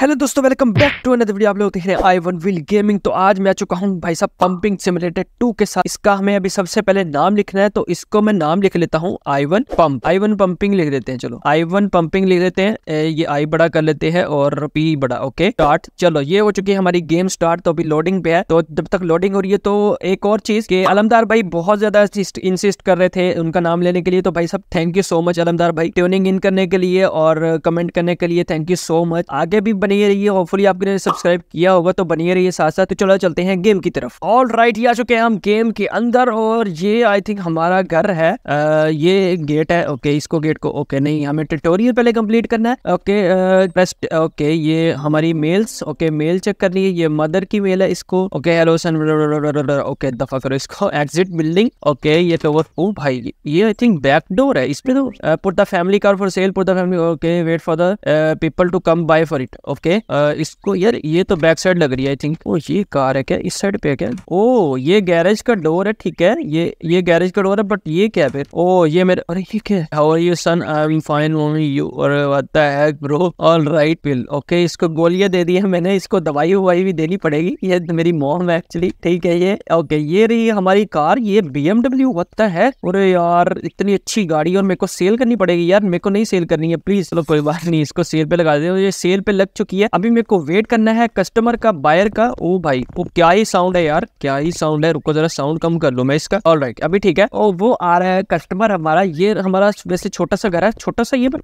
Hello दोस्तों welcome back to another video आप लोग देख रहे हैं आई वन व्हील गेमिंग तो आज मैं आ चुका हूं भाई साहब पंपिंग सिमुलेटर टू के साथ इसका हमें अभी सबसे पहले नाम लिखना है तो इसको मैं नाम लिख लेता हूं I one pump I one pumping लिख देते हैं चलो आई वन पंपिंग लिख देते हैं ये आई बड़ा कर लेते हैं और पी बड़ा ओके स्टार्ट चलो ये हो चुकी है हमारी गेम स्टार्ट तो अभी लोडिंग पे है तो जब तक लोडिंग हो रही है तो एक और चीज के अलमदार भाई बहुत ज्यादा इंसिस्ट कर रहे थे उनका नाम लेने के लिए तो भाई साहब thank you so much Alamdar भाई ट्यूनिंग इन करने के लिए और कमेंट करने के लिए थैंक यू सो मच आगे भी बने रहिए होपफुली आपने सब्सक्राइब किया होगा तो बने रहिए साथ साथ तो चलो चलते हैं गेम की तरफ ऑल राइट ये आ चुके हैं हम गेम के अंदर और ये आई थिंक हमारा घर है आ, ये गेट है ओके इसको गेट को ओके नहीं हमें ट्यूटोरियल पहले कंप्लीट करना है ओके बेस्ट ओके ये हमारी मेल्स ओके मेल चेक कर करनी है ये मदर की मेल है इसको ओके हेलो सन ओके दफा करो इसको एग्जिट बिल्डिंग ओके ये तो वो ओ oh, भाई ये आई थिंक बैक डोर है इसमें तो put the family car for sale put the family okay wait for the people to come buy for it okay इसको यार ये तो बैक साइड लग रही है आई थिंक ओ ये कार है क्या इस साइड पे है क्या ओ ये गैरेज का डोर है ठीक है ये ये गैरेज का डोर है बट ये क्या फिर ओ ये मेरे अरे ये क्या how are you son I am fine only you और what the heck bro alright pill okay इसको गोलियां दे दी है मैंने इसको दवाई ववाई भी देनी पड़ेगी ये तो मेरी मॉम है एक्चुअली ठीक है ये ओके ये रही हमारी कार ये बीएमडब्ल्यू व्हाट द हेक अरे यार इतनी अच्छी गाड़ी और मेरे को सेल करनी पड़ेगी यार मेरे को नहीं सेल करनी है प्लीज चलो कोई बात नहीं इसको सेल पे लगा दे सेल पे लग चुकी चुकी है अभी मेरे को वेट करना है कस्टमर का बायर का ओ भाई वो क्या ही साउंड है यार क्या ही साउंड है रुको जरा साउंड कम कर लो मैं इसका ऑल राइट अभी ठीक है और वो आ रहा है कस्टमर हमारा ये हमारा वैसे छोटा सा घर है छोटा सा ये बट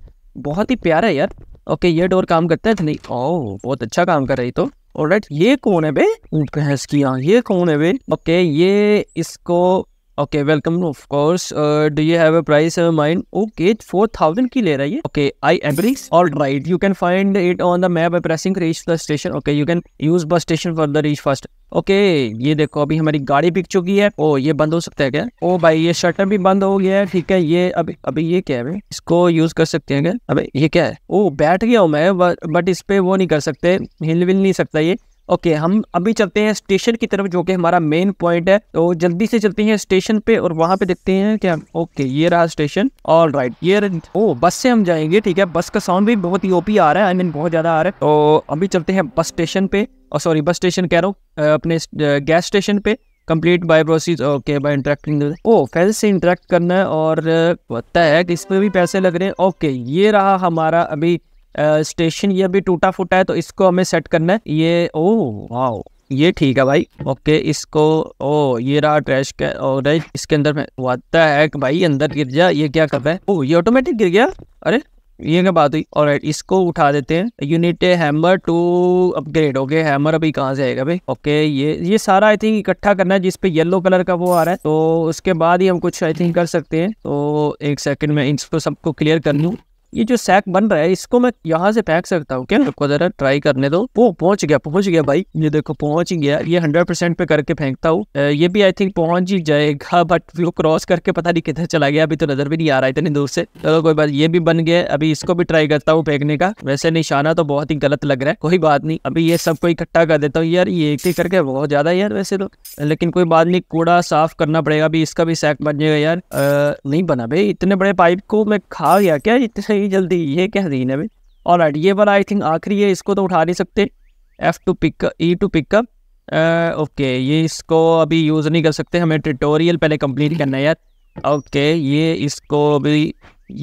बहुत ही प्यारा है यार ओके ये डोर काम करता है नहीं ओ oh, बहुत अच्छा काम कर रही तो और ये कौन है बे भैंस की हाँ, ये कौन है बे ओके ये इसको okay welcome of course do you have a price mind okay 4000 की ले रही है okay I agree all right you can find it on the map by pressing reach the station okay you can use bus station for the reach first okay ये देखो अभी हमारी गाड़ी बिक चुकी है ओ ये बंद हो सकता है क्या ओ भाई ये शटर भी बंद हो गया है ठीक है ये अभी अभी ये क्या है इसको यूज कर सकते हैं क्या अभी ये क्या है ओ बैठ गया हूँ मैं बट इस पे वो नहीं कर सकते हिल विल नहीं सकता ये ओके okay, हम अभी चलते हैं स्टेशन की तरफ जो कि हमारा मेन पॉइंट है तो जल्दी से चलते हैं स्टेशन पे और वहां पे देखते हैं क्या ओके ये रहा स्टेशन ऑल राइट ये ओ बस से हम जाएंगे ठीक है बस का साउंड भी बहुत ही ओपी आ रहा है आई I मीन mean, बहुत ज़्यादा आ रहा है तो अभी चलते हैं बस स्टेशन पे और oh, सॉरी बस स्टेशन कह रहा हूँ अपने गैस स्टेशन पे complete by process okay by interacting ओ फैल से इंटरेक्ट करना है और पता है कि इसमें भी पैसे लग रहे हैं ओके ये रहा हमारा अभी स्टेशन ये अभी टूटा फूटा है तो इसको हमें सेट करना है ये ओ वाओ ये ठीक है भाई ओके इसको ओ ये रहा ट्रैश का और इसके अंदर में वाता है भाई अंदर गिर जा ये क्या कर रहा है ओ ये ऑटोमेटिक गिर गया अरे ये क्या बात हुई और इसको उठा देते हैं unit hammer to upgrade okay hammer अभी कहाँ से आएगा भाई ओके ये ये सारा आई थिंक इकट्ठा करना है जिसपे येलो कलर का वो आ रहा है तो उसके बाद ही हम कुछ आई थिंक कर सकते हैं तो एक सेकंड में इसको सबको क्लियर कर लूँ ये जो सैक बन रहा है इसको मैं यहाँ से फेंक सकता हूँ क्या आपको जरा ट्राई करने दो वो पहुंच गया पहुंच गया भाई ये देखो पहुंच ही गया ये हंड्रेड परसेंट पे करके फेंकता हूँ ये भी आई थिंक पहुंच ही जाएगा बट वो क्रॉस करके पता नहीं किधर चला गया अभी तो नजर भी नहीं आ रहा इतनी दूर से चलो कोई बात ये भी बन गया अभी इसको भी ट्राई करता हूँ फेंकने का वैसे निशाना तो बहुत ही गलत लग रहा है कोई बात नहीं अभी ये सबको इकट्ठा कर देता हूँ यार ये एक करके बहुत ज्यादा यार वैसे तो लेकिन कोई बात नहीं कूड़ा साफ करना पड़ेगा अभी इसका भी सैक बन जाएगा यार नहीं बना भाई इतने बड़े पाइप को मैं खा गया क्या इतने जल्दी जल्दी ये क्या सीन है और राइट ये वाला आई थिंक आखिरी है इसको तो उठा नहीं सकते F to pick E to pickup okay ये इसको अभी यूज़ नहीं कर सकते हमें ट्यूटोरियल पहले कंप्लीट करना है यार ओके okay, ये इसको अभी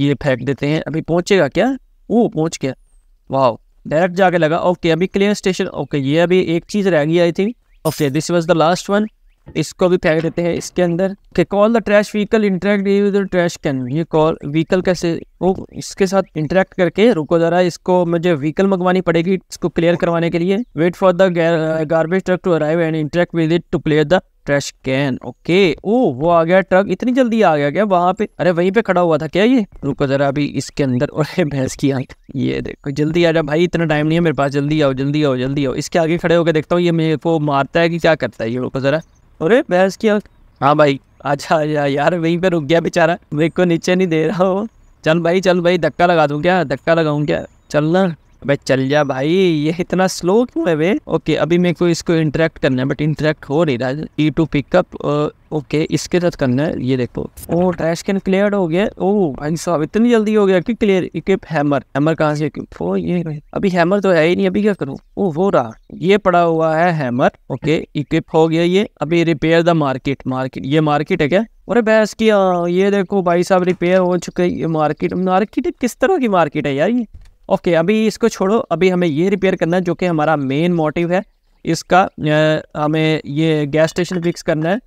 ये फेंक देते हैं अभी पहुँचेगा क्या वो पहुँच गया वाह डायरेक्ट जाके लगा ओके okay, अभी क्लियर स्टेशन ओके okay, ये अभी एक चीज़ रह गई I think okay this was the last one इसको भी फेंक देते हैं इसके अंदर के call the trash vehicle interact with trash can ये कॉल व्हीकल कैसे वो इसके साथ इंटरेक्ट करके रुको जरा इसको मुझे व्हीकल मंगवानी पड़ेगी इसको क्लियर करवाने के लिए wait for the garbage truck to arrive and interact with it to clear the trash can okay ओ वो आ गया ट्रक इतनी जल्दी आ गया क्या वहां पे अरे वहीं पे खड़ा हुआ था क्या ये रुको जरा अभी इसके अंदर और भैंस की आंख ये देखो जल्दी आ जा भाई इतना टाइम नहीं है मेरे पास जल्दी आओ जल्दी आओ जल्दी आओ इसके आगे खड़े होकर देखता हूँ ये मेरे को मारता है कि क्या करता है ये रुको जरा अरे बहस किया हाँ भाई अच्छा या, यार वहीं पे रुक गया बेचारा मेरे को नीचे नहीं दे रहा हो चल भाई चल भाई धक्का लगा दूँ क्या धक्का लगाऊँ क्या चलना अबे चल जा भाई ये इतना स्लो क्यों है वे ओके अभी मेरे को इसको इंटरेक्ट करना है बट इंटरेक्ट हो नहीं रहा है ई टू पिकअप ओके इसके साथ करना है ये देखो ओ ट्रैश कैन क्लियर हो गया ओ oh, भाई साहब इतनी जल्दी हो गया कि क्लियर इक्विप हैमर हैमर कहाँ से इक्विप हो oh, ये अभी हैमर तो है ही नहीं अभी क्या करूँ ओ oh, हो रहा ये पड़ा हुआ है हैमर ओके इक्विप हो गया ये अभी रिपेयर द मार्केट मार्केट ये मार्केट है क्या अरे बहस किया ये देखो भाई साहब रिपेयर हो चुके ये मार्केट मार्केट किस तरह की मार्केट है यार ये ओके okay, अभी इसको छोड़ो अभी हमें ये रिपेयर करना है जो कि हमारा मेन मोटिव है इसका हमें ये गैस स्टेशन फिक्स करना है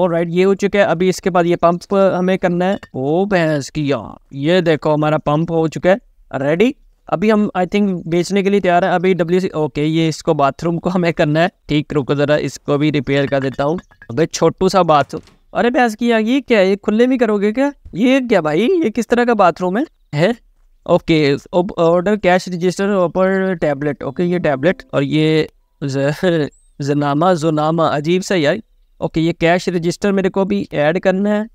और राइट ये हो चुका है अभी इसके बाद ये पंप हमें करना है ओ oh, भैंस की यार ये देखो हमारा पंप हो चुका है रेडी अभी हम आई थिंक बेचने के लिए तैयार है अभी डब्ल्यू सी ओके ये इसको बाथरूम को हमें करना है ठीक रुको ज़रा इसको भी रिपेयर कर देता हूँ अभी छोटू सा बाथरूम अरे भैंस की यार ये क्या ये खुले में करोगे क्या ये क्या भाई ये किस तरह का बाथरूम है है okay order cash register open tablet okay ये टैबलेट और ये जनामा जोनामा अजीब सा यार ओके ये कैश रजिस्टर मेरे को भी ऐड करना है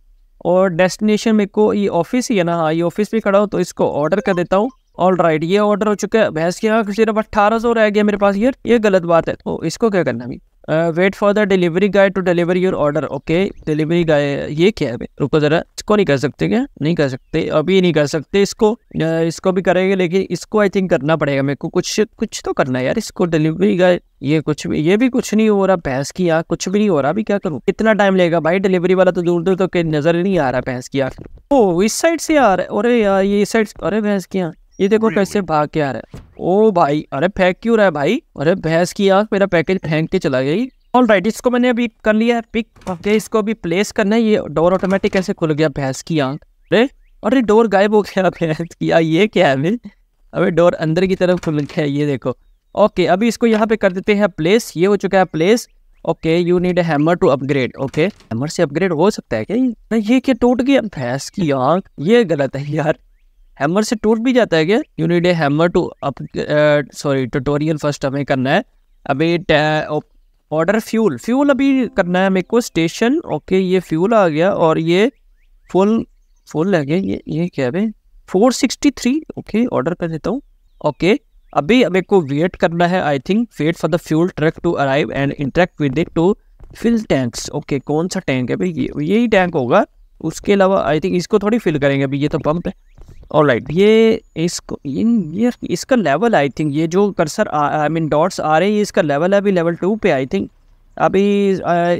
और डेस्टिनेशन मेरे को ये ऑफिस ही है ना हाँ, ये ऑफिस भी खड़ा हो तो इसको ऑर्डर कर देता हूँ ऑल राइट ये ऑर्डर हो चुका है भैंस के यहाँ सिर्फ अट्ठारह सौ रह गया मेरे पास ये ये गलत बात है तो इसको क्या करना अभी wait for the delivery guy to deliver your order okay delivery guy ये क्या है रुको ज़रा इसको नहीं कर सकते क्या नहीं कर सकते अभी नहीं कर सकते इसको uh, इसको भी करेंगे लेकिन इसको आई थिंक करना पड़ेगा मेरे को कुछ कुछ तो करना है यार इसको डिलीवरी गाय ये कुछ भी ये भी कुछ नहीं हो रहा भैंस की यार कुछ भी नहीं हो रहा अभी क्या करूँ कितना टाइम लेगा भाई डिलीवरी वाला तो दूर दूर तो नज़र नहीं आ रहा भैंस की यार ओ इस साइड से आ है अरे यार ये इस साइड अरे भैंस की यहाँ ये देखो कैसे भाग के आ रहा है ओ भाई अरे फेंक क्यों रहा है भाई अरे भैंस की आंख मेरा पैकेज फेंक के चला गई ऑल राइट इसको मैंने अभी कर लिया है पिक ओके इसको अभी प्लेस करना है ये डोर ऑटोमेटिक कैसे खुल गया भैंस की आंख अरे अरे डोर गायब हो गया भैंस की ये क्या है भाई अबे डोर अंदर की तरफ खुल गया ये देखो ओके अभी इसको यहाँ पे कर देते हैं प्लेस ये हो चुका है place okay you need hammer to upgrade okay hammer से अपग्रेड हो सकता है क्या ये क्या टूट गया भैंस की आंख ये गलत है यार हैमर से टूट भी जाता है क्या you need a hammer to up sorry tutorial first हमें करना है अभी ऑर्डर फ्यूल फ्यूल अभी करना है मेरे को स्टेशन ओके ये फ्यूल आ गया और ये फुल फुल आ गया ये ये क्या है four sixty three okay order कर देता हूँ ओके अभी मेरे को वेट करना है I think wait for the fuel truck to arrive and interact with it to fill tanks okay कौन सा टैंक है भाई ये यही टैंक होगा उसके अलावा आई थिंक इसको थोड़ी फिल करेंगे अभी ये तो पंप है और राइट ये इसको इन ये इसका लेवल आई थिंक ये जो कर्सर आई मीन डॉट्स आ रहे हैं इसका लेवल है अभी लेवल टू पे आई थिंक अभी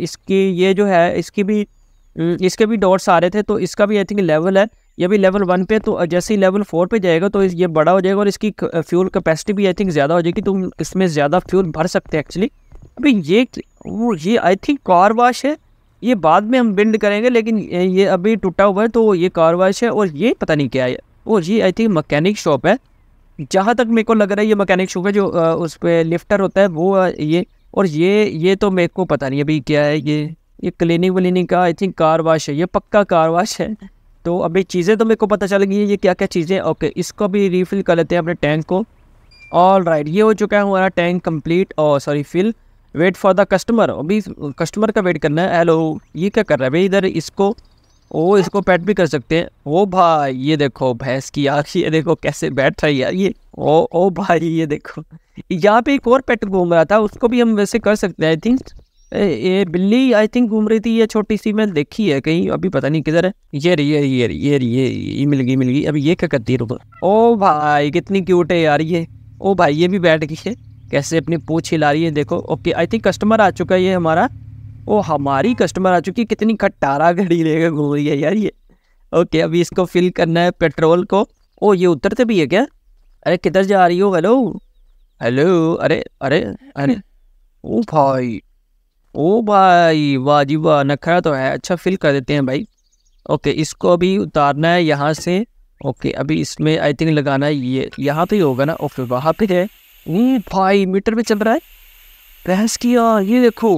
इसकी ये जो है इसकी भी हम्म, इसके भी डॉट्स आ रहे थे तो इसका भी आई थिंक लेवल है ये भी लेवल वन पे तो जैसे ही लेवल फोर पे जाएगा तो ये बड़ा हो जाएगा और इसकी फ्यूल कैपेसिटी भी आई थिंक ज़्यादा हो जाएगी तो इसमें ज़्यादा फ्यूल भर सकते हैं एक्चुअली अभी ये वो ये आई थिंक कार वाश है ये बाद में हम बिल्ड करेंगे लेकिन ये अभी टूटा हुआ है तो ये कार वाश है और ये पता नहीं क्या है और ये आई थिंक मकैनिक शॉप है जहाँ तक मेरे को लग रहा है ये मकैनिक शॉप है जो उस पर लिफ्टर होता है वो ये और ये ये तो मेरे को पता नहीं अभी क्या है ये ये क्लिनिक व्लिनिक का आई थिंक कार वाश है ये पक्का कार वाश है तो अभी चीज़ें तो मेरे को पता चल गई है ये क्या क्या चीज़ें ओके इसको भी रीफिल कर लेते हैं अपने टैंक को ऑल राइट ये हो चुका है हमारा टैंक कंप्लीट और sorry fill wait for the customer अभी कस्टमर का वेट करना है हेलो ये क्या कर रहा है भाई इधर इसको ओ इसको पेट भी कर सकते हैं ओ भाई ये देखो भैंस की आँख ये देखो कैसे बैठ रही है ये ओ ओ भाई ये देखो यहाँ पे एक और पेट घूम रहा था उसको भी हम वैसे कर सकते हैं आई थिंक ये बिल्ली आई थिंक घूम रही थी ये छोटी सी मैं देखी है कहीं अभी पता नहीं किधर है ये रही ये रही ये रही ये रही ये ये मिल गई मिल गई अभी ये क्या करती है ओ भाई कितनी क्यूट है यार ये ओ भाई ये भी बैठ गई है कैसे अपनी पूछ हिला रही है देखो ओके आई थिंक कस्टमर आ चुका है ये हमारा ओ हमारी कस्टमर आ चुकी कितनी खटारा घड़ी लेकर घूम रही है यार ये ओके अभी इसको फिल करना है पेट्रोल को ओ ये उतरते भी है क्या अरे किधर जा रही हो हेलो हेलो अरे अरे अरे ओ भाई ओ भाई वाह जी वाह नखरा तो है अच्छा फिल कर देते हैं भाई ओके इसको अभी उतारना है यहाँ से ओके अभी इसमें आई थिंक लगाना है ये यहाँ पे ही होगा ना ओके वहाँ पे है भाई मीटर पे चल रहा है बहस किया ये देखो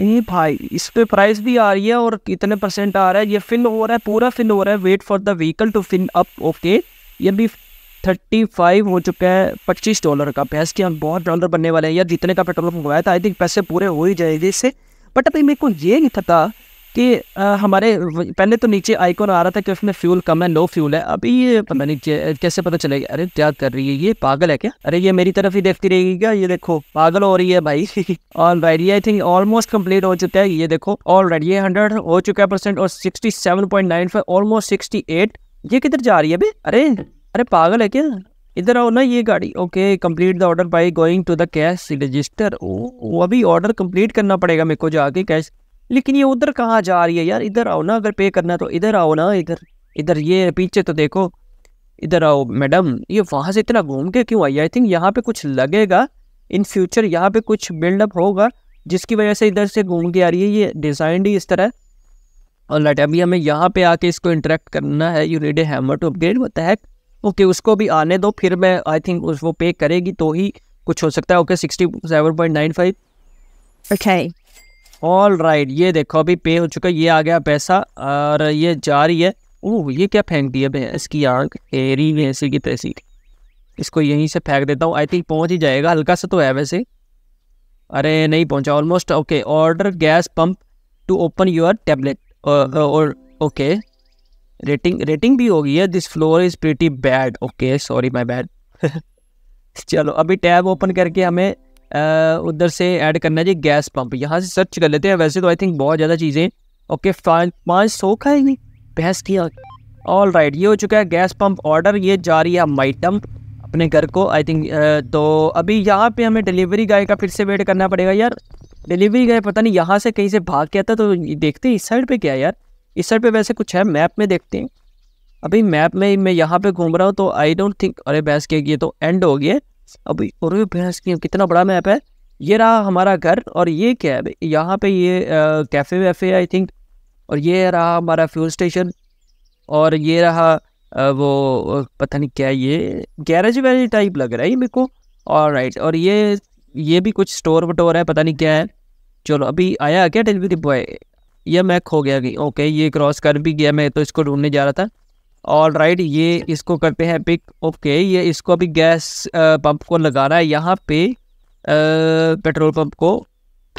ए भाई इस पे प्राइस भी आ रही है और कितने परसेंट आ रहा है ये फिल हो रहा है पूरा फिल हो रहा है wait for the vehicle to fill up okay ये भी थर्टी फाइव हो चुका है पच्चीस डॉलर का पैस के हम बहुत डॉलर बनने वाले हैं यार जितने का पेट्रोल पंप मंगवाया था आई थिंक पैसे पूरे हो ही जाएंगे इससे बट अभी मेरे को ये नहीं था कि आ, हमारे पहले तो नीचे आइकॉन आ रहा था कि उसमें फ्यूल कम है नो फ्यूल है अभी ये पता नहीं कैसे पता चलेगा अरे क्या कर रही है ये पागल है क्या अरे ये मेरी तरफ ही देखती रहेगी क्या ये देखो पागल हो रही है भाई ऑल राइट ये आई थिंक ऑलमोस्ट कंप्लीट हो चुका है ये देखो ऑल राइट ये हंड्रेड हो चुका है परसेंट और sixty seven point nine five almost sixty eight ये किधर जा रही है अभी अरे अरे पागल है क्या इधर आओ ना ये गाड़ी okay complete the order by going to the cash register ओ अभी ऑर्डर कंप्लीट करना पड़ेगा मेरे को जाके कैश लेकिन ये उधर कहाँ जा रही है यार इधर आओ ना अगर पे करना तो इधर आओ ना इधर इधर ये पीछे तो देखो इधर आओ मैडम ये वहाँ से इतना घूम के क्यों आई आई थिंक यहाँ पे कुछ लगेगा इन फ्यूचर यहाँ पे कुछ बिल्डअप होगा जिसकी वजह से इधर से घूम के आ रही है ये डिज़ाइंड ही इस तरह और लट अभी हमें यहाँ पे आके इसको इंटरेक्ट करना है you read a hammer to upgrade वो हैक ओके उसको भी आने दो फिर मैं आई थिंक उस वो पे करेगी तो ही कुछ हो सकता है okay sixty seven point nine five अच्छा ऑल राइट right, ये देखो अभी पे हो चुका है ये आ गया पैसा और ये जा रही है ओह ये क्या फेंक दिया भैंस की आँख हेरी वैसे की तहसील इसको यहीं से फेंक देता हूँ आई थिंक पहुँच ही जाएगा हल्का सा तो है वैसे अरे नहीं पहुँचा almost okay order gas pump to open your tablet और ओके रेटिंग रेटिंग भी होगी है this floor is pretty bad okay sorry my bad चलो अभी टैब ओपन करके हमें उधर से ऐड करना है जी गैस पंप यहाँ से सर्च कर लेते हैं वैसे तो आई थिंक बहुत ज़्यादा चीज़ें ओके पाँच सौ का है बहस किया ऑल राइट ये हो चुका है गैस पंप ऑर्डर ये जा रही है माइटम अपने घर को आई थिंक तो अभी यहाँ पे हमें डिलीवरी गाय का फिर से वेट करना पड़ेगा यार डिलीवरी गाय पता नहीं यहाँ से कहीं से भाग गया था तो देखते हैं इस साइड पे क्या है यार इस साइड पे वैसे कुछ है मैप में देखते हैं अभी मैप में मैं यहाँ पे घूम रहा हूँ तो आई डोंट थिंक अरे बहस के ये तो एंड हो गया अभी और भैंस की कितना बड़ा मैप है ये रहा हमारा घर और ये क्या है यहाँ पे ये कैफ़े वैफ़े आई थिंक और ये रहा हमारा फ्यूल स्टेशन और ये रहा आ, वो पता नहीं क्या ये गैरेज वैरेज टाइप लग रहा है ये मेरे को और राइट और ये ये भी कुछ स्टोर वटोर है पता नहीं क्या है चलो अभी आया क्या डिलीवरी बॉय यह मैं खो गया कि ओके ये क्रॉस कर भी गया मैं तो इसको ढूंढने जा रहा था ऑल राइट ये इसको करते हैं पिक ओके ये इसको अभी गैस पंप को लगाना है यहाँ पे पेट्रोल पंप को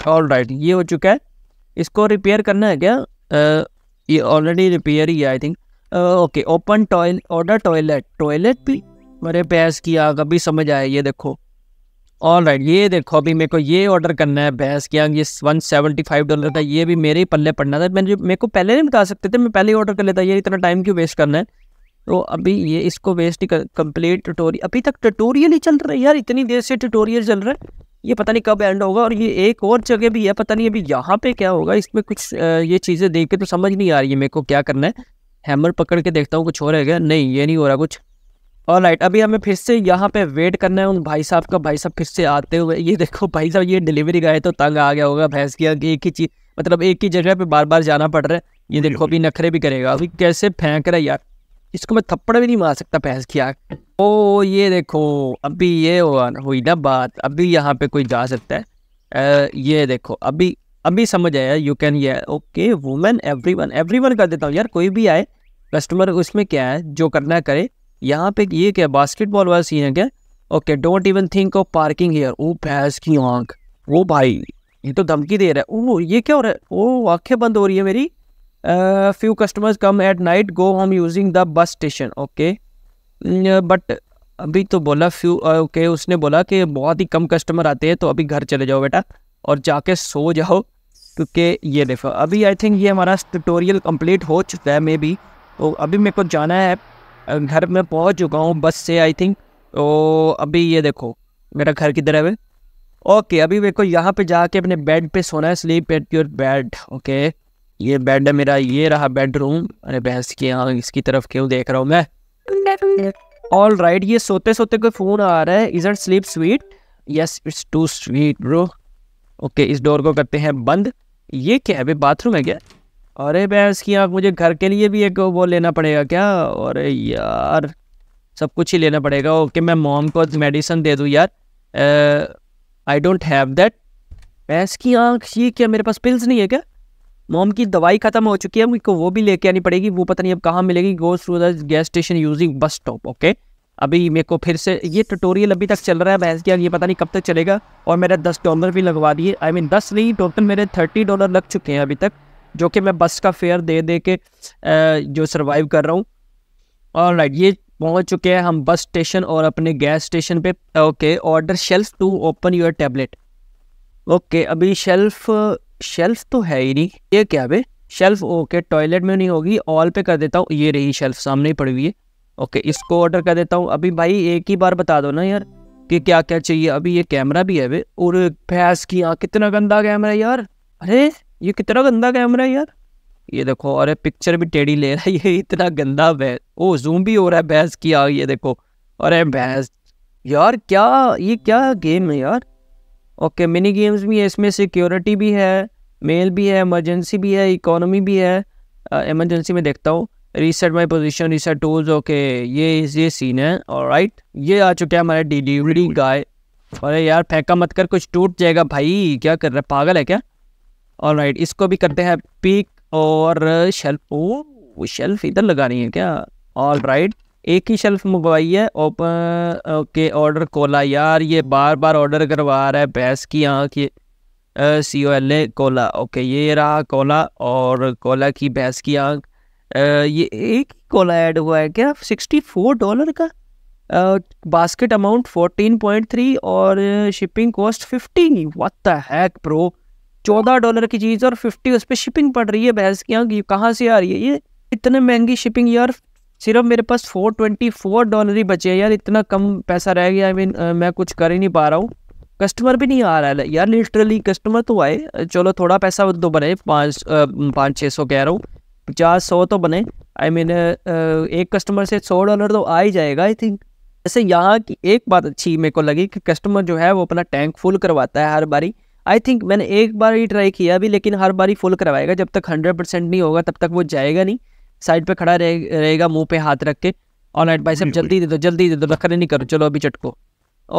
ऑल राइट ये हो चुका है इसको रिपेयर करना है क्या आ, ये ऑलरेडी रिपेयर ही है I think okay open toil order toilet toilet भी मेरे पैस किया कभी समझ आया ये देखो ऑल राइट ये देखो अभी मेरे को ये ऑर्डर करना है भैंस क्या ये वन सेवेंटी फाइव डॉलर था ये भी मेरे ही पल्ले पड़ना था मैंने मेरे को पहले नहीं बता सकते थे मैं पहले ही ऑर्डर कर लेता ये इतना टाइम क्यों वेस्ट करना है तो अभी ये इसको वेस्ट ही कम्प्लीट ट्यूटोरियल अभी तक ट्यूटोरियल ही चल रहा है यार इतनी देर से ट्यूटोरियल चल रहा है ये पता नहीं कब एंड होगा और ये एक और जगह भी है पता नहीं अभी यहाँ पे क्या होगा इसमें कुछ ये चीज़ें देख के तो समझ नहीं आ रही है मेरे को क्या करना है हैमर पकड़ के देखता हूँ कुछ हो रहेगा नहीं ये नहीं हो रहा कुछ और राइट right, अभी हमें फिर से यहाँ पे वेट करना है उन भाई साहब का भाई साहब फिर से आते हुए ये देखो भाई साहब ये डिलीवरी गए है तो तंग आ गया होगा भैंस की एक ही चीज मतलब एक ही जगह पे बार बार जाना पड़ रहा है ये देखो अभी नखरे भी करेगा अभी कैसे फेंक रहा है यार इसको मैं थप्पड़ भी नहीं मार सकता भैंस की आग ओ ये देखो अभी ये हुई ना बात अभी यहाँ पे कोई जा सकता है आ, ये देखो अभी अभी समझ आया यू कैन ये okay women everyone everyone कर देता हूँ यार कोई भी आए कस्टमर उसमें क्या है जो करना करे यहाँ पे ये क्या बास्केटबॉल वाला सीन है क्या okay don't even think of parking here ओ भैंस की आंख वो भाई ये तो धमकी दे रहा है ओ ये क्या हो रहा है ओ आंखें बंद हो रही है मेरी few customers come at night go home using the bus station okay but अभी तो बोला फ्यू ओके okay, उसने बोला कि बहुत ही कम कस्टमर आते हैं तो अभी घर चले जाओ बेटा और जाके सो जाओ क्योंकि ये देखो अभी आई थिंक ये हमारा ट्यूटोरियल कंप्लीट हो चुका है मे बी तो अभी मेरे को जाना है घर में पहुंच चुका हूँ बस से आई थिंक तो अभी ये देखो मेरा घर किधर है ओके अभी मेरे को यहाँ पे जाके अपने बेड पे सोना है sleep at your bed okay ये बेड है मेरा ये रहा बेडरूम अरे बहस के यहाँ इसकी तरफ क्यों देख रहा हूँ मैं ऑल राइट right, ये सोते सोते कोई फ़ोन आ रहा है is sleep sweet yes it's too sweet bro okay इस डोर को करते हैं बंद ये क्या है बाथरूम है क्या अरे भैंस की आँख मुझे घर के लिए भी एक वो लेना पड़ेगा क्या अरे यार सब कुछ ही लेना पड़ेगा ओके मैं मॉम को मेडिसिन दे दूँ यार आई डोंट हैव दैट भैंस की आँख ये क्या मेरे पास पिल्स नहीं है क्या मॉम की दवाई ख़त्म हो चुकी है मुझको वो भी लेके आनी पड़ेगी वो पता नहीं अब कहाँ मिलेगी go through the gas station using bus stop okay अभी मेरे को फिर से ये ट्यूटोरियल अभी तक चल रहा है भैंस की आँख ये पता नहीं कब तक चलेगा और मेरा दस डॉलर भी लगवा दिए आई मीन दस नहीं टोटल मेरे थर्टी डॉलर लग चुके हैं अभी तक जो कि मैं बस का फेयर दे दे के जो सर्वाइव कर रहा हूँ और राइट ये पहुँच चुके हैं हम बस स्टेशन और अपने गैस स्टेशन पे okay order shelf to open your tablet okay अभी शेल्फ शेल्फ तो है ही नहीं ये क्या भाई शेल्फ ओके टॉयलेट में नहीं होगी ऑल पे कर देता हूँ ये रही शेल्फ सामने ही पड़ी हुई है ओके इसको ऑर्डर कर देता हूँ अभी भाई एक ही बार बता दो ना यार कि क्या क्या चाहिए अभी ये कैमरा भी है वे और भैंस की यहाँ कितना गंदा कैमरा है यार अरे ये कितना गंदा कैमरा है यार ये देखो अरे पिक्चर भी टेढ़ी ले रहा है ये इतना गंदा बैस ओ जूम भी हो रहा है बैस की आ ये देखो अरे बैस यार क्या ये क्या गेम है यार ओके मिनी गेम्स भी है इसमें सिक्योरिटी भी है मेल भी है इमरजेंसी भी है इकोनॉमी भी है इमरजेंसी में देखता हूँ reset my position reset tools okay ये ये सीन है और राइट ये आ चुका है हमारे डिलीवरी गाय अरे यार फेंका मत कर कुछ टूट जाएगा भाई क्या कर रहा है पागल है क्या और राइट इसको भी करते हैं पिक और शेल्फ ओ शेल्फ इधर लगानी है क्या ऑल राइट एक ही शेल्फ मंगवाई है ओपन ओके ऑर्डर कोला यार ये बार बार ऑर्डर करवा रहा है भैंस की यहाँ की C O L A cola okay ये रहा कोला और कोला की भैंस की आँख ये एक ही कोला ऐड हुआ है क्या सिक्सटी फोर डॉलर का basket amount fourteen point three और shipping cost fifteen what the heck pro चौदह डॉलर की चीज़ और फिफ्टी उस पर शिपिंग पड़ रही है बहस की यहाँ कहाँ से आ रही है ये इतने महंगी शिपिंग यार सिर्फ मेरे पास फोर ट्वेंटी फोर डॉलर ही बचे हैं यार इतना कम पैसा रह गया आई मीन मैं कुछ कर ही नहीं पा रहा हूँ कस्टमर भी नहीं आ रहा है यार लिटरली कस्टमर तो आए चलो थोड़ा पैसा तो बने पाँच पाँच छः सौ कह रहा हूँ पचास सौ तो बने आई I मीन mean, एक कस्टमर से सौ डॉलर तो आ ही जाएगा आई थिंक ऐसे यहाँ की एक बात अच्छी मेरे को लगी कि कस्टमर जो है वो अपना टैंक फुल करवाता है हर बारी आई थिंक मैंने एक बार ही ट्राई किया अभी लेकिन हर बार ही फुल करवाएगा जब तक हंड्रेड परसेंट नहीं होगा तब तक वो जाएगा नहीं साइड पे खड़ा रहे, रहेगा मुंह पे हाथ रख के ऑल राइट भाई सब जल्दी दे दो जल्दी दे दो रखने नहीं करो चलो अभी चटको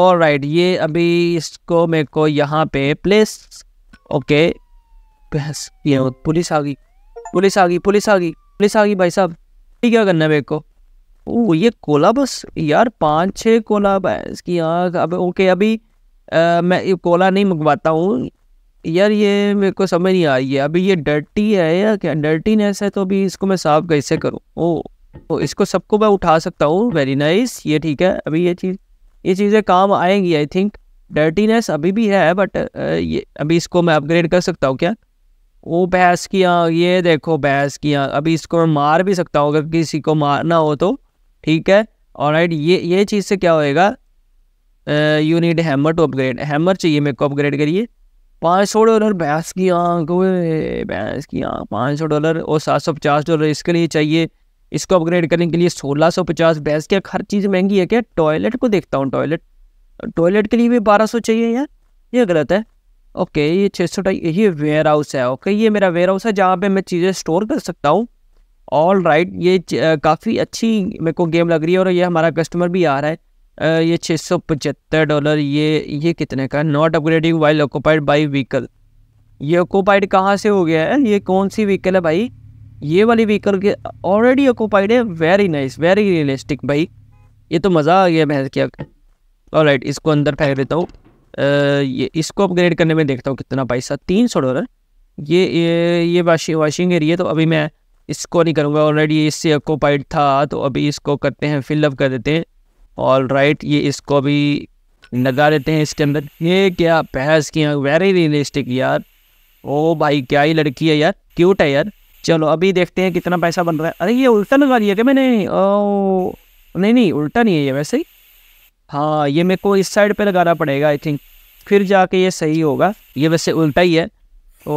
और राइट ये अभी इसको मेरे को यहाँ पे प्लेस ओके बहस ये पुलिस आ गई पुलिस आ गई पुलिस आ गई पुलिस आ गई भाई साहब ठीक क्या करना मेरे को ओ ये कोला बस यार पाँच छः कोला बस की यहाँ अब ओके अभी आ, मैं ये कोला नहीं मंगवाता हूँ यार ये मेरे को समझ नहीं आ रही है अभी ये डर्टी है या क्या डर्टीनेस है तो अभी इसको मैं साफ कैसे करूँ ओ तो इसको सबको मैं उठा सकता हूँ वेरी नाइस ये ठीक है अभी ये चीज़ ये चीज़ें काम आएंगी आई थिंक डर्टीनेस अभी भी है बट ये अभी इसको मैं अपग्रेड कर सकता हूँ क्या वो बहस की ये देखो बहस की अभी इसको मैं मार भी सकता हूँ अगर किसी को मारना हो तो ठीक है और ये ये चीज़ से क्या होएगा you need hammer to upgrade hammer चाहिए मेरे को अपग्रेड करिए पाँच सौ डॉलर भैंस की आँख भैंस की आँख पाँच सौ डॉलर और सात सौ पचास डॉलर इसके लिए चाहिए इसको अपग्रेड करने के लिए सोलह सौ पचास भैंस की हर चीज़ महंगी है क्या टॉयलेट को देखता हूँ टॉयलेट टॉयलेट के लिए भी बारह सौ चाहिए यार ये गलत है ओके ये छः सौ ये वेयर हाउस है ओके ये मेरा वेयर हाउस है जहाँ पे मैं चीज़ें स्टोर कर सकता हूँ ऑल राइट ये काफ़ी अच्छी मेरे को गेम लग रही है और ये हमारा कस्टमर भी आ रहा है ये छः सौ पचहत्तर डॉलर ये ये कितने का not upgrading while occupied by vehicle ये ऑक्यूपाइड कहाँ से हो गया है ये कौन सी व्हीकल है भाई ये वाली व्हीकल के ऑलरेडी ऑक्यूपाइड है वेरी नाइस वेरी रियलिस्टिक भाई ये तो मज़ा आ गया महज क्या और राइट इसको अंदर फेंक देता हूँ ये इसको अपग्रेड करने में देखता हूँ कितना पैसा तीन सौ डॉलर ये ये ये वाशिंग वाशिंग एरिया तो अभी मैं इसको नहीं करूँगा ऑलरेडी इससे ऑक्यूपाइड था तो अभी इसको करते हैं फिलअप कर देते हैं ऑल राइट ये इसको भी लगा देते हैं इसके अंदर ये क्या बहस की वेरी रियलिस्टिक यार ओ भाई क्या ही लड़की है यार क्यूट है यार चलो अभी देखते हैं कितना पैसा बन रहा है अरे ये उल्टा लगा दिया क्या मैंने ओ नहीं नहीं उल्टा नहीं है ये वैसे ही हाँ ये मेरे को इस साइड पे लगाना पड़ेगा आई थिंक फिर जाके ये सही होगा ये वैसे उल्टा ही है तो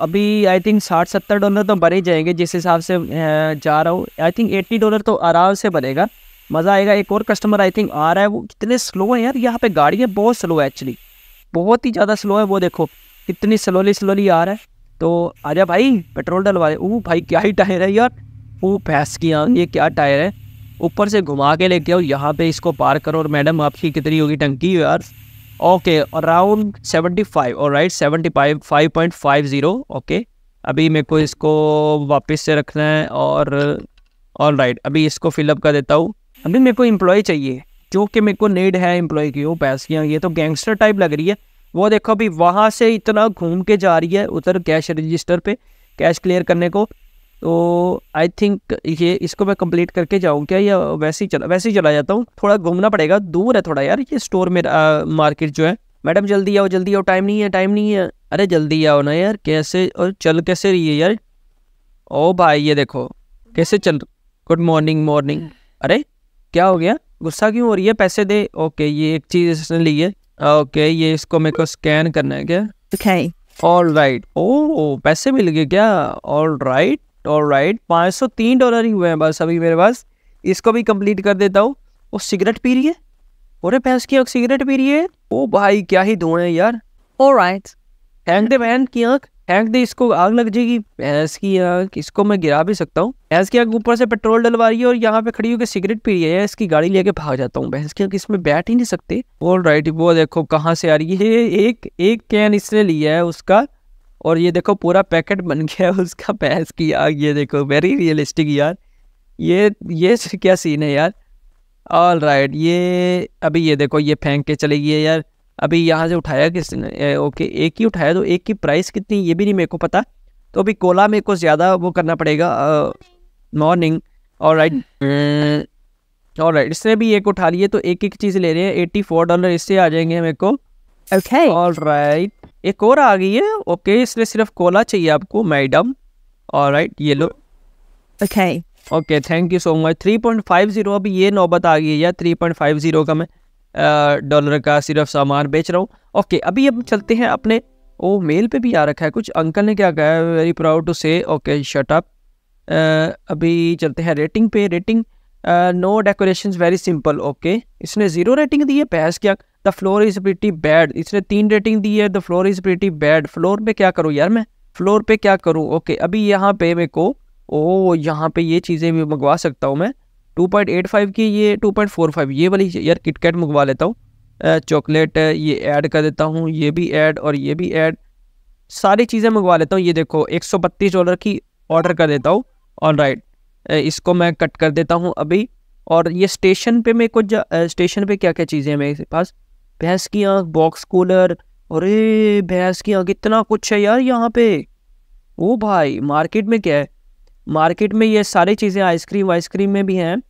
अभी आई थिंक साठ सत्तर डॉलर तो बने जाएंगे जिस हिसाब से जा रहा हूँ आई थिंक एट्टी डॉलर तो आराम से बनेगा मज़ा आएगा एक और कस्टमर आई थिंक आ रहा है वो कितने स्लो है यार यहाँ पे गाड़ियाँ बहुत स्लो है एक्चुअली बहुत ही ज़्यादा स्लो है वो देखो कितनी स्लोली स्लोली आ रहा है तो आजा भाई पेट्रोल डलवा दे वो भाई क्या ही टायर है यार वो फैस किया ये क्या टायर है ऊपर से घुमा के लेके आओ यहाँ पे इसको पार करो और मैडम आपकी कितनी होगी टंकी यार ओके अराउंड सेवेंटी फाइव और right seventy five five point five zero okay अभी मेरे को इसको वापस से रखना है और ऑल राइट right, अभी इसको फिलअप कर देता हूँ अभी मेरे को एम्प्लॉय चाहिए जो कि मेरे को नीड है एम्प्लॉय की वो पैसे ये तो गैंगस्टर टाइप लग रही है वो देखो अभी वहाँ से इतना घूम के जा रही है उधर कैश रजिस्टर पे कैश क्लियर करने को तो आई थिंक ये इसको मैं कंप्लीट करके जाऊँ क्या या वैसे ही चला वैसे ही चला जाता हूँ थोड़ा घूमना पड़ेगा दूर है थोड़ा यार ये स्टोर मेरा मार्केट जो है मैडम जल्दी आओ जल्दी आओ टाइम नहीं है टाइम नहीं है अरे जल्दी आओ ना यार कैसे और चल कैसे रही है यार ओ भाई ये देखो कैसे चल गुड मॉर्निंग मॉर्निंग अरे क्या हो गया गुस्सा क्यों हो रही है पैसे दे ओके ये एक चीज इसने ली है ओके ये इसको मेरे को स्कैन करना है क्या ओके ऑल राइट ओ पैसे मिल गए क्या ऑल राइट ऑल राइट पाँच सौ तीन डॉलर ही हुए हैं बस अभी मेरे पास इसको भी कंप्लीट कर देता हूँ वो सिगरेट पी रही है अरे पैस की आँख सिगरेट पी रही है ओ भाई क्या ही धुआं है यार ऑल राइट हैंग दे बहन की आँख फेंक दे इसको आग लग जाएगी भैंस की आग इसको मैं गिरा भी सकता हूँ भैंस की आग ऊपर से पेट्रोल डलवा रही है और यहाँ पे खड़ी होकर सिगरेट पी रही है इसकी गाड़ी लेके भाग जाता हूँ भैंस की आग इसमें बैठ ही नहीं सकते और राइट वो देखो कहाँ से आ रही है एक एक कैन इसने लिया है उसका और ये देखो पूरा पैकेट बन गया है उसका भैंस की आग ये देखो वेरी रियलिस्टिक यार ये ये क्या सीन है यार ऑल राइट ये अभी ये देखो ये फेंक के चली गई है यार अभी यहाँ से उठाया किसने ओके एक ही उठाया तो एक की प्राइस कितनी ये भी नहीं मेरे को पता तो अभी कोला मेरे को ज़्यादा वो करना पड़ेगा मॉर्निंग और राइट और राइट इसने भी एक उठा लिए तो एक एक चीज़ ले रहे हैं एट्टी फोर डॉलर इससे आ जाएंगे मेरे को ओके और राइट एक और आ गई है ओके इसलिए सिर्फ कोला चाहिए आपको मैडम और राइट ये लो okay okay thank you so much three point five zero अभी ये नौबत आ गई है या थ्री पॉइंट फाइव जीरो का मैं डॉलर का सिर्फ सामान बेच रहा हूँ ओके अभी हम चलते हैं अपने ओ मेल पे भी आ रखा है कुछ अंकल ने क्या कहा very proud to say okay shut up अभी चलते हैं रेटिंग पे rating no decoration very simple okay इसने ज़ीरो रेटिंग दी है बहस क्या the floor is pretty bad इसने तीन रेटिंग दी है the floor is pretty bad floor पे क्या करूँ यार मैं फ्लोर पे क्या करूँ ओके okay, अभी यहाँ पे मेरे को ओ यहाँ पे ये चीज़ें भी मंगवा सकता हूँ मैं 2.85 की ये 2.45 ये वाली यार किटकैट मंगवा लेता हूँ चॉकलेट ये ऐड कर देता हूँ ये भी ऐड और ये भी ऐड सारी चीज़ें मंगवा लेता हूँ ये देखो बत्तीस डॉलर की ऑर्डर कर देता हूँ ऑल राइट इसको मैं कट कर देता हूँ अभी और ये स्टेशन पे मेरे को स्टेशन पे क्या क्या चीज़ें हैं मेरे पास भैंस की आँख बॉक्स कूलर अरे भैंस की आँख इतना कुछ है यार यहाँ पे ओ भाई मार्केट में क्या है मार्केट में ये सारी चीज़ें आइसक्रीम वाइसक्रीम में भी हैं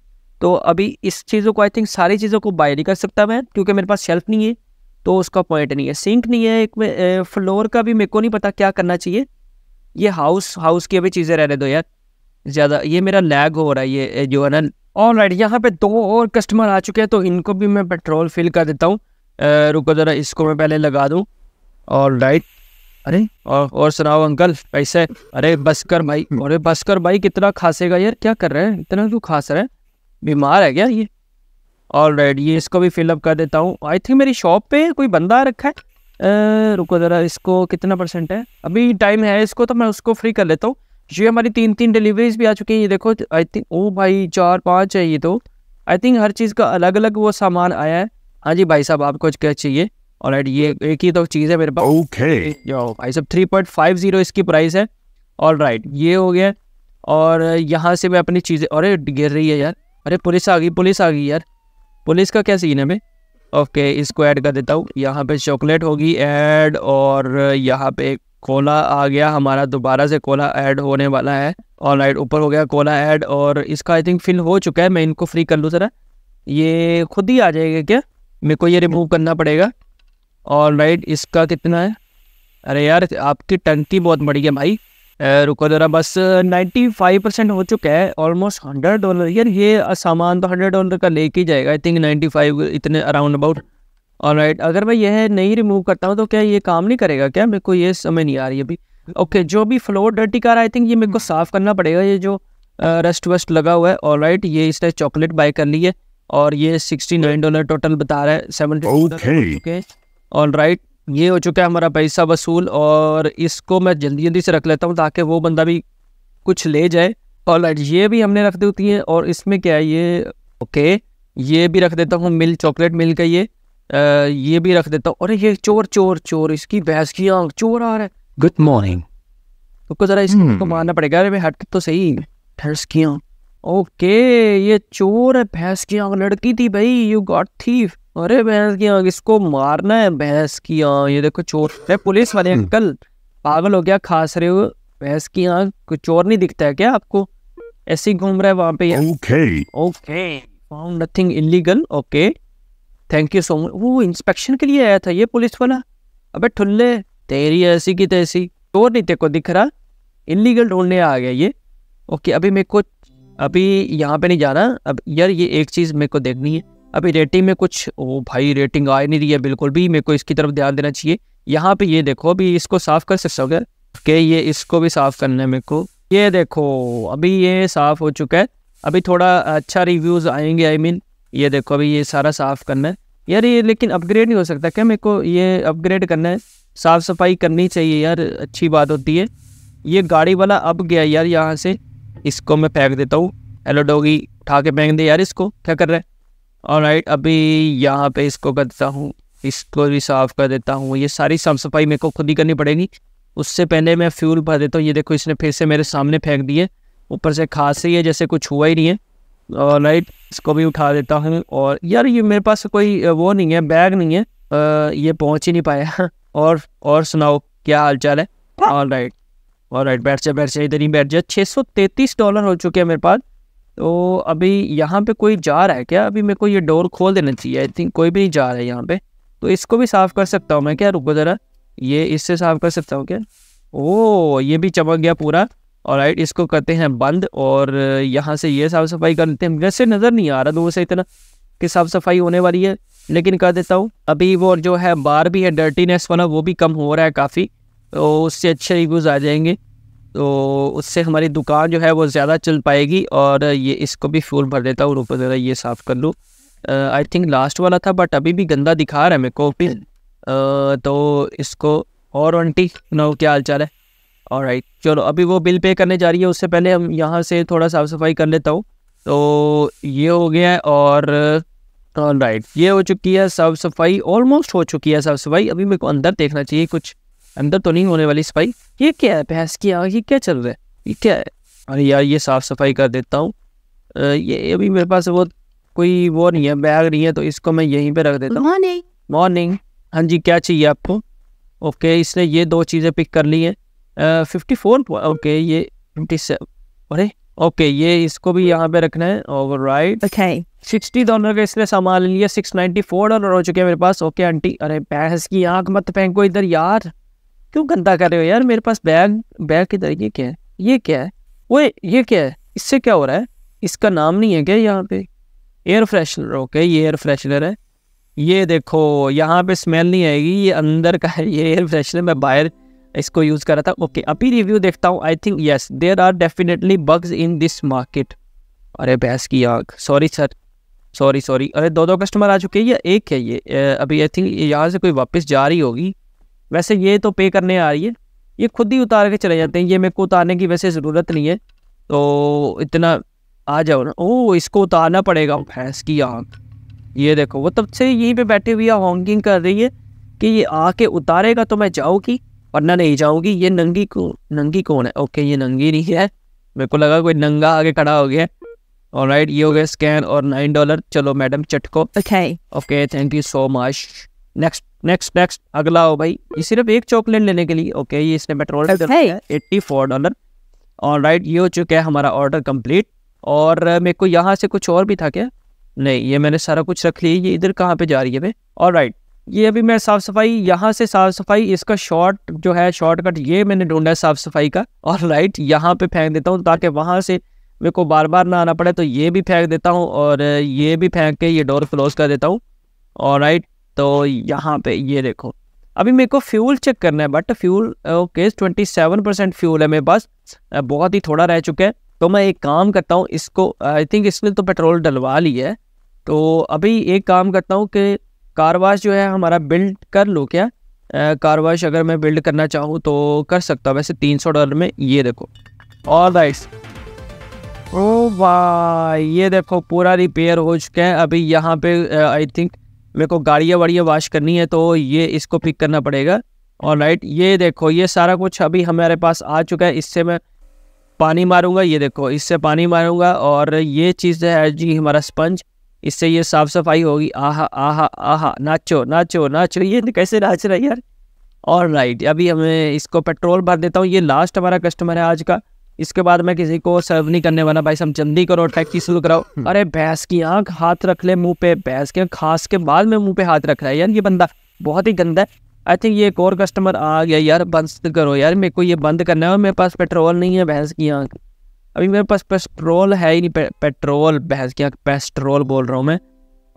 तो अभी इस चीज़ों को आई थिंक सारी चीज़ों को बाय नहीं कर सकता मैं क्योंकि मेरे पास शेल्फ नहीं है तो उसका पॉइंट नहीं है सिंक नहीं है एक में फ्लोर का भी मेरे को नहीं पता क्या करना चाहिए ये हाउस हाउस की अभी चीज़ें रहने दो यार ज़्यादा ये मेरा लैग हो रहा है ये जो है ना ऑल राइट यहाँ पे दो और कस्टमर आ चुके हैं तो इनको भी मैं पेट्रोल फिल कर देता हूँ रुको ज़रा इसको मैं पहले लगा दूँ ऑल राइट अरे और और सुनाओ अंकल कैसे अरे बस कर भाई अरे बस कर भाई कितना खासेगा यार क्या कर रहे हैं इतना क्यों खास रहे है बीमार है क्या ये और रेड ये इसको भी फिलअप कर देता हूँ आई थिंक मेरी शॉप पे कोई बंदा आ रखा है आ, रुको ज़रा इसको कितना परसेंट है अभी टाइम है इसको तो मैं उसको फ्री कर लेता हूँ ये हमारी तीन तीन डिलीवरीज भी आ चुकी हैं ये देखो आई थिंक ओ भाई चार पाँच है ये तो आई थिंक हर चीज़ का अलग अलग वो सामान आया है हाँ जी भाई साहब आपको क्या चाहिए और राइट ये एक ही तो चीज़ है मेरे पास ओके आई भाई सब थ्री पॉइंट फाइव जीरो इसकी प्राइस है और राइट ये हो गया और यहाँ से मैं अपनी चीज़ें अरे गिर रही है यार अरे पुलिस आ गई पुलिस आ गई यार पुलिस का क्या सीन है मैं ओके इसको ऐड कर देता हूँ यहाँ पे चॉकलेट होगी ऐड और यहाँ पे कोला आ गया हमारा दोबारा से कोला ऐड होने वाला है और राइट ऊपर हो गया कोला ऐड और इसका आई थिंक फिल हो चुका है मैं इनको फ्री कर लूँ ज़रा ये खुद ही आ जाएगा क्या मेरे को ये रिमूव करना पड़ेगा और राइट इसका कितना है अरे यार आपकी टंकी बहुत बड़ी है भाई रुको जरा बस नाइन्टी फाइव परसेंट हो चुका है ऑलमोस्ट हंड्रेड डॉलर यार ये सामान तो हंड्रेड डॉलर का लेके ही जाएगा आई थिंक फाइव इतने अराउंड अबाउट और राइट अगर मैं यह नहीं रिमूव करता हूँ तो क्या ये काम नहीं करेगा क्या मेरे को ये समझ नहीं आ रही अभी ओके okay, जो भी floor dirty car I think ये मेरे को साफ़ करना पड़ेगा ये जो रेस्ट वेस्ट लगा हुआ है और राइट ये इसने चॉकलेट बाय कर ली है और ये सिक्सटी नाइन डॉलर टोटल बता रहा है सेवन ओके ऑल राइट ये हो चुका है हमारा पैसा वसूल और इसको मैं जल्दी जल्दी से रख लेता हूँ ताकि वो बंदा भी कुछ ले जाए ऑल राइट ये भी हमने रख देती है और इसमें क्या है ये ओके ये भी रख देता हूँ मिल चॉकलेट मिल का ये आ, ये भी रख देता हूँ अरे ये चोर चोर चोर इसकी भैंस की आँख चोर आ रहा है गुड मॉर्निंग तो ज़रा इसको hmm. तो मारना पड़ेगा अरे भाई हट तो सही भैंस की आँख ओके ये चोर है भैंस की आँख लड़की थी भाई यू गॉट थीफ अरे भैंस की आँख इसको मारना है भैंस की आँख ये देखो चोर अरे पुलिस वाले हम्म। अंकल पागल हो गया खास रहे हो भैंस की आँख चोर नहीं दिखता है क्या आपको ऐसे ही घूम रहा है वहां पे okay okay found nothing illegal okay thank you so much वो इंस्पेक्शन के लिए आया था ये पुलिस वाला अबे ठुल्ले तेरी ऐसी की तैसी चोर नहीं तेको दिख रहा इलीगल ढूंढने आ गया ये ओके अभी मेरे को अभी यहाँ पे नहीं जाना अब यार ये एक चीज़ मेरे को देखनी है अभी रेटिंग में कुछ ओ भाई रेटिंग आ नहीं रही है बिल्कुल भी मेरे को इसकी तरफ ध्यान देना चाहिए यहाँ पे ये देखो अभी इसको साफ़ कर सकते हो क्या कि ये इसको भी साफ़ करना है मेरे को ये देखो अभी ये साफ़ हो चुका है अभी थोड़ा अच्छा रिव्यूज़ आएंगे आई I मीन mean, ये देखो अभी ये सारा साफ़ करना है यार ये लेकिन अपग्रेड नहीं हो सकता क्या मेरे को ये अपग्रेड करना है साफ़ सफाई करनी चाहिए यार अच्छी बात होती है ये गाड़ी वाला अब गया यार यहाँ से इसको मैं फेंक देता हूँ एलोडोगी उठा के फेंक दे यार इसको क्या कर रहा है और राइट अभी यहाँ पे इसको कर देता हूँ इसको भी साफ़ कर देता हूँ ये सारी साफ सफाई मेरे को खुद ही करनी पड़ेगी उससे पहले मैं फ्यूल भर देता हूँ ये देखो इसने फिर से मेरे सामने फेंक दिए ऊपर से खास ही है जैसे कुछ हुआ ही नहीं है और राइट इसको भी उठा देता हूँ और यार ये मेरे पास कोई वो नहीं है बैग नहीं है ये पहुँच ही नहीं पाया और और सुनाओ क्या हाल चाल है ऑल राइट ऑल राइट बैठ जाए बैठ जाए इधर ही बैठ जाए छः सौ तैंतीस डॉलर हो चुके हैं मेरे पास तो अभी यहाँ पे कोई जा रहा है क्या अभी मेरे को ये डोर खोल देना चाहिए आई थिंक कोई भी नहीं जा रहा है यहाँ पे तो इसको भी साफ़ कर सकता हूँ मैं क्या रुको ज़रा ये इससे साफ़ कर सकता हूँ क्या ओ ये भी चमक गया पूरा और राइट इसको करते हैं बंद और यहाँ से ये साफ़ सफाई कर लेते हैं वैसे नज़र नहीं आ रहा दूर से इतना कि साफ़ सफाई होने वाली है लेकिन कर देता हूँ अभी वो जो है बार भी है डर्टीनेस वाला वो भी कम हो रहा है काफ़ी तो उससे अच्छे रिव्यूज़ आ जाएंगे तो उससे हमारी दुकान जो है वो ज़्यादा चल पाएगी और ये इसको भी फ्यूल भर देता हूँ ऊपर ज़रा ये साफ़ कर लूँ आई थिंक लास्ट वाला था बट अभी भी गंदा दिखा रहा है मेरे को uh, तो इसको और आंटी नो क्या हाल चाल है और राइट चलो अभी वो बिल पे करने जा रही है उससे पहले हम यहाँ से थोड़ा साफ़ सफाई कर लेता हूँ तो ये हो गया है और राइट ये हो चुकी है साफ़ सफाई ऑलमोस्ट हो चुकी है साफ़ सफाई अभी मेरे को अंदर देखना चाहिए कुछ अंदर तो नहीं होने वाली सफाई ये क्या है भैंस की आग ये क्या चल रहा है ये क्या है अरे यार ये साफ़ सफाई कर देता हूँ ये अभी मेरे पास वो कोई वो नहीं है बैग नहीं है तो इसको मैं यहीं पे रख देता हूँ मॉर्निंग हाँ जी क्या चाहिए आपको ओके इसने ये दो चीज़ें पिक कर ली हैं फिफ्टी फोर ओके ये फिफ्टी अरे ओके ये इसको भी यहाँ पे रखना है ओवर राइट सिक्सटी डॉलर का इसने सामान लिया सिक्स नाइन्टी फोर डॉलर हो चुके हैं मेरे पास ओके आंटी अरे भैंस की आँख मत फेंको इधर यार क्यों गंदा कर रहे हो यार मेरे पास बैग बैग की तरह ये क्या है ये क्या है वो ये क्या है इससे क्या हो रहा है इसका नाम नहीं है क्या यहाँ पे एयर फ्रेशनर ओके ये एयर फ्रेशनर है ये देखो यहाँ पे स्मेल नहीं आएगी ये अंदर का है ये एयर फ्रेशनर मैं बाहर इसको यूज़ कर रहा था ओके अभी रिव्यू देखता हूँ I think yes there are definitely bugs in this market अरे भैंस की आग सॉरी सर सॉरी सॉरी अरे दो दो कस्टमर आ चुके हैं या एक है ये अभी आई थिंक यहाँ से कोई वापस जा रही होगी वैसे ये तो पे करने आ रही है ये खुद ही उतार के चले जाते हैं ये मेरे को उतारने की वैसे ज़रूरत नहीं है तो इतना आ जाओ ना ओ इसको उतारना पड़ेगा भैंस की आँख ये देखो वो तब से यहीं पे बैठी हुई है हॉन्किंग कर रही है कि ये आके उतारेगा तो मैं जाऊँगी वरना नहीं जाऊँगी ये नंगी को नंगी कौन है ओके ये नंगी नहीं है मेरे को लगा कोई नंगा आगे खड़ा हो गया और राइट ये हो गया स्कैन और नाइन डॉलर चलो मैडम चटको okay okay thank you so much next next next अगला हो भाई ये सिर्फ एक चॉकलेट लेने के लिए ओके ये इसने पेट्रोल एट्टी फोर डॉलर और राइट ये हो चुका है हमारा ऑर्डर कंप्लीट और मेरे को यहाँ से कुछ और भी था क्या नहीं ये मैंने सारा कुछ रख लिया ये इधर कहाँ पे जा रही है भाई और राइट ये अभी मैं साफ़ सफाई यहाँ से साफ़ सफाई इसका शॉर्ट जो है शॉर्टकट ये मैंने ढूंढा है साफ़ सफाई का और राइट यहाँ पे फेंक देता हूँ ताकि वहाँ से मेरे को बार बार ना आना पड़े तो ये भी फेंक देता हूँ और ये भी फेंक के ये डोर क्लोज कर देता हूँ और राइट तो यहाँ पे ये देखो अभी मेरे को फ्यूल चेक करना है but fuel okay twenty seven percent fuel है मेरे पास बहुत ही थोड़ा रह चुका है तो मैं एक काम करता हूँ इसको आई थिंक इसने तो पेट्रोल डलवा लिया है तो अभी एक काम करता हूँ कि कारवाश जो है हमारा बिल्ड कर लो क्या कारवाश अगर मैं बिल्ड करना चाहूँ तो कर सकता हूँ वैसे तीन सौ डॉलर में ये देखो और राइट्स ओ वाह ये देखो पूरा रिपेयर हो चुका है अभी यहाँ पे आई थिंक मेरे को गाड़ियाँ वाड़ियाँ वाश करनी है तो ये इसको पिक करना पड़ेगा और राइट ये देखो ये सारा कुछ अभी हमारे पास आ चुका है इससे मैं पानी मारूंगा ये देखो इससे पानी मारूंगा और ये चीज़ है जी हमारा स्पंज इससे ये साफ़ सफाई होगी आहा आहा आहा नाचो नाचो नाचो ये कैसे नाच रहा है यार और राइट अभी हमें इसको पेट्रोल भर देता हूँ ये लास्ट हमारा कस्टमर है आज का इसके बाद मैं किसी को सर्व नहीं करने वाला भाई सब जल्दी करो टैक्सी शुरू कराओ हम्म। अरे भैंस की आंख हाथ रख ले मुंह पे भैंस के खास के बाद में मुंह पे हाथ रख रहा है यार ये बंदा बहुत ही गंदा है आई थिंक ये एक और कस्टमर आ गया यार बंद करो यार मेरे को ये बंद करना है और मेरे पास पेट्रोल नहीं है भैंस की आंख अभी मेरे पास पेस्ट्रोल है ही नहीं पे, पेट्रोल की आंख पेस्ट्रोल बोल रहा हूँ मैं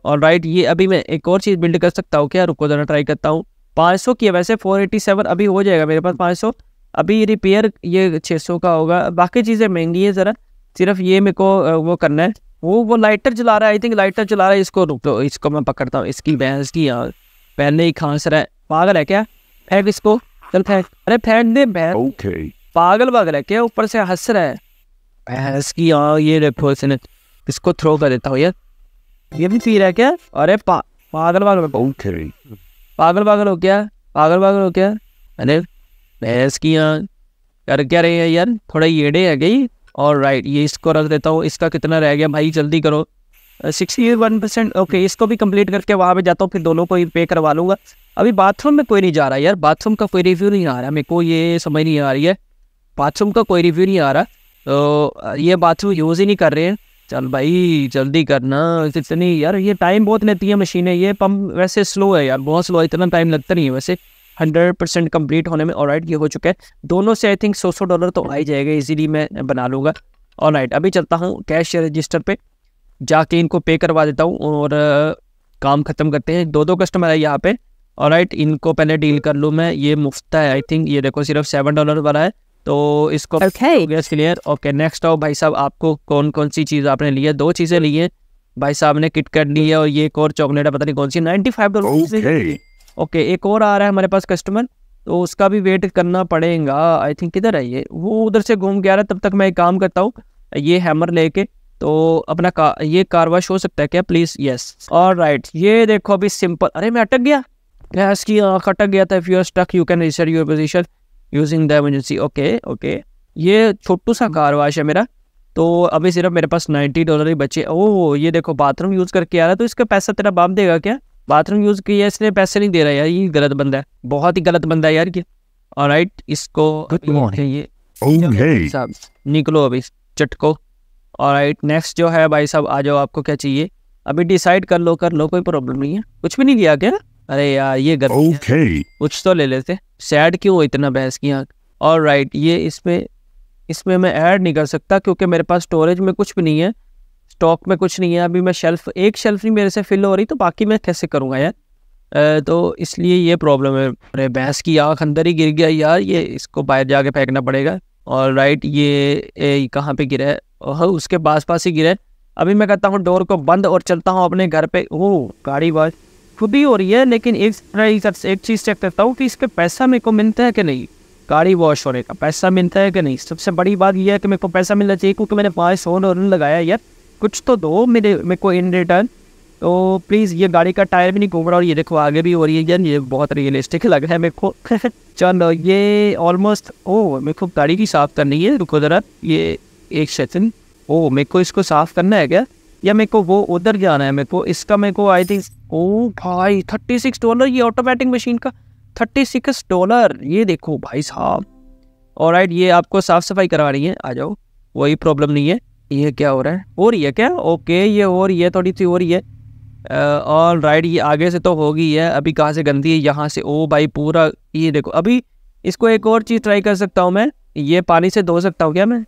और राइट ये अभी मैं एक और चीज़ बिल्ड कर सकता हूँ क्या रुको ज़रा ट्राई करता हूँ 500 की है वैसे फोर एटी सेवन अभी हो जाएगा मेरे पास पाँच सौ अभी रिपेयर ये छः सौ का होगा बाकी चीज़ें महंगी हैं ज़रा सिर्फ ये मेरे को वो करना है वो वो लाइटर चला रहा है आई थिंक लाइटर चला रहा है इसको रुक दो इसको मैं पकड़ता हूँ इसकी बहस की यार पहले ही खांस रहा है पागल है क्या फेंक इसको चल फेंक अरे फेंक दे बहस okay. पागल पागल है क्या ऊपर से हंस रहा है बहस की यार ये देखो इसने इसको थ्रो कर देता हूँ यार ये भी पी रहा है क्या अरे पा, पागल पागल okay. पागल पागल हो गया पागल पागल हो गया अरे बहस किया यार क्या रहे हैं यार थोड़ा येड़े है गई और राइट ये इसको रख देता हूँ इसका कितना रह गया भाई जल्दी करो सिक्सटी वन परसेंट ओके इसको भी कंप्लीट करके वहाँ पे जाता हूँ फिर दोनों को ही पे करवा लूँगा अभी बाथरूम में कोई नहीं जा रहा यार बाथरूम का कोई रिव्यू नहीं आ रहा मेरे को ये समझ नहीं आ रही है बाथरूम का कोई रिव्यू नहीं आ रहा तो ये बाथरूम यूज़ ही नहीं कर रहे हैं चल भाई जल्दी करना इतनी यार ये टाइम बहुत लेती है मशीनें ये पम्प वैसे स्लो है यार बहुत स्लो है इतना टाइम लगता नहीं है वैसे हंड्रेड परसेंट कम्प्लीट होने में ऑलराइट ये हो चुका है दोनों से आई थिंक सौ सौ डॉलर तो आ ही जाएगा इजीली मैं बना लूँगा और राइट अभी चलता हूँ कैश रजिस्टर पे जाके इनको पे करवा देता हूँ और काम ख़त्म करते हैं दो दो कस्टमर है यहाँ पे ऑलराइट इनको पहले डील कर लूँ मैं ये मुफ्त है आई थिंक ये देखो सिर्फ सेवन डॉलर वाला है तो इसको क्लियर ओके नेक्स्ट आओ भाई साहब आपको कौन कौन सी चीज़ आपने ली है दो चीज़ें ली हैं भाई साहब ने किट कर ली है और ये एक और चॉकलेट है पता नहीं कौन सी नाइन्टी फाइव डॉलर ओके एक और आ रहा है हमारे पास कस्टमर तो उसका भी वेट करना पड़ेगा आई थिंक किधर है ये वो उधर से घूम के आ रहा है तब तक मैं एक काम करता हूँ ये हैमर लेके तो अपना का, ये कारवाश हो सकता है क्या प्लीज़ यस और राइट ये देखो अभी सिंपल अरे मैं अटक गया गैस की आँख अटक गया था if you are stuck you can reset your position using the emergency okay okay ये छोटू सा कारवाश है मेरा तो अभी सिर्फ मेरे पास नाइन्टी डॉलर ही बचे ओह ये देखो बाथरूम यूज़ करके आ रहा है तो इसका पैसा तेरा बाप देगा क्या बाथरूम यूज़ किया इसने पैसे नहीं दे रहा यार ये गलत बंदा है बहुत ही गलत बंदा है यार ये और राइट इसको ये oh, निकलो अभी चटको और राइट नेक्स्ट जो है भाई साहब आ जाओ आपको क्या चाहिए अभी डिसाइड कर लो कर लो कोई प्रॉब्लम नहीं है कुछ भी नहीं दिया क्या अरे यार ये गलत okay. कुछ तो ले लेते सैड क्यों इतना बहस की और राइट ये इसमें इसमें मैं ऐड नहीं कर सकता क्योंकि मेरे पास स्टोरेज में कुछ भी नहीं है स्टॉक में कुछ नहीं है अभी मैं शेल्फ एक शेल्फ नहीं मेरे से फिल हो रही तो बाकी मैं कैसे करूँगा यार तो इसलिए ये प्रॉब्लम है अरे भैंस की आँख अंदर ही गिर गया यार ये इसको बाहर जाके फेंकना पड़ेगा और राइट ये, कहाँ पे गिरा है उसके पास पास ही गिरा है अभी मैं कहता हूँ डोर को बंद और चलता हूँ अपने घर पे ओ गाड़ी वाज खुद ही हो रही है लेकिन एक एक चीज़ चेक करता हूँ कि इस पर पैसा मेरे को मिलता है कि नहीं गाड़ी वॉश होने का पैसा मिलता है कि नहीं सबसे बड़ी बात यह है कि मेरे को पैसा मिलना चाहिए क्योंकि मैंने पाँच सौ और लगाया यार कुछ तो दो मेरे मेरे को इन रिटर्न तो प्लीज़ ये गाड़ी का टायर भी नहीं घूम रहा और ये देखो आगे भी हो रही है ये बहुत रियलिस्टिक लग रहा है मेरे को चलो ये ऑलमोस्ट ओ मेरे को गाड़ी की साफ़ करनी है रुको ज़रा ये एक सेकंड ओ मेरे को इसको साफ़ करना है क्या या मेरे को वो उधर जाना है मेरे को इसका मेरे को आई थिंक ओ भाई थर्टी सिक्स डॉलर ये ऑटोमेटिक मशीन का थर्टी सिक्स डॉलर ये देखो भाई साहब और राइट ये आपको साफ़ सफाई करवानी है आ जाओ वही प्रॉब्लम नहीं है ये क्या हो रहा है हो रही है क्या ओके ये हो रही है थोड़ी सी हो रही है राइट ये आगे से तो होगी है अभी कहाँ से गंदी है यहाँ से ओ भाई पूरा ये देखो अभी इसको एक और चीज़ ट्राई कर सकता हूँ मैं ये पानी से धो सकता हूँ क्या मैं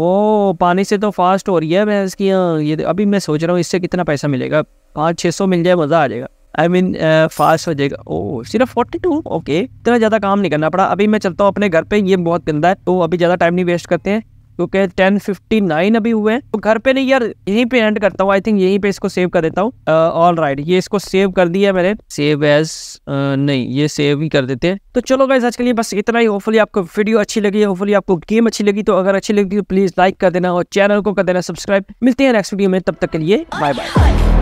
ओ पानी से तो फास्ट हो रही है मैं इसकी हाँ, ये अभी मैं सोच रहा हूँ इससे कितना पैसा मिलेगा पाँच छः सौ मिल जाए मज़ा आ जाएगा आई मीन फास्ट हो जाएगा ओ सिर्फ फोर्टी टू ओके इतना ज़्यादा काम नहीं करना पड़ा अभी मैं चलता हूँ अपने घर पे ये बहुत गंदा है तो अभी ज़्यादा टाइम नहीं वेस्ट करते हैं क्योंकि टेन फिफ्टी नाइन अभी हुए हैं तो घर पे नहीं यार यहीं पे एंड करता हूँ आई थिंक यहीं पे इसको सेव कर देता हूँ ऑल राइट ये इसको सेव कर दिया मैंने सेव एज नहीं ये सेव ही कर देते हैं तो चलो गाइज आज के लिए बस इतना ही होपफुली आपको वीडियो अच्छी लगी होपफुली आपको गेम अच्छी लगी तो अगर अच्छी लगी तो प्लीज लाइक कर देना और चैनल को कर देना सब्सक्राइब मिलते हैं नेक्स्ट वीडियो में तब तक के लिए बाय बाय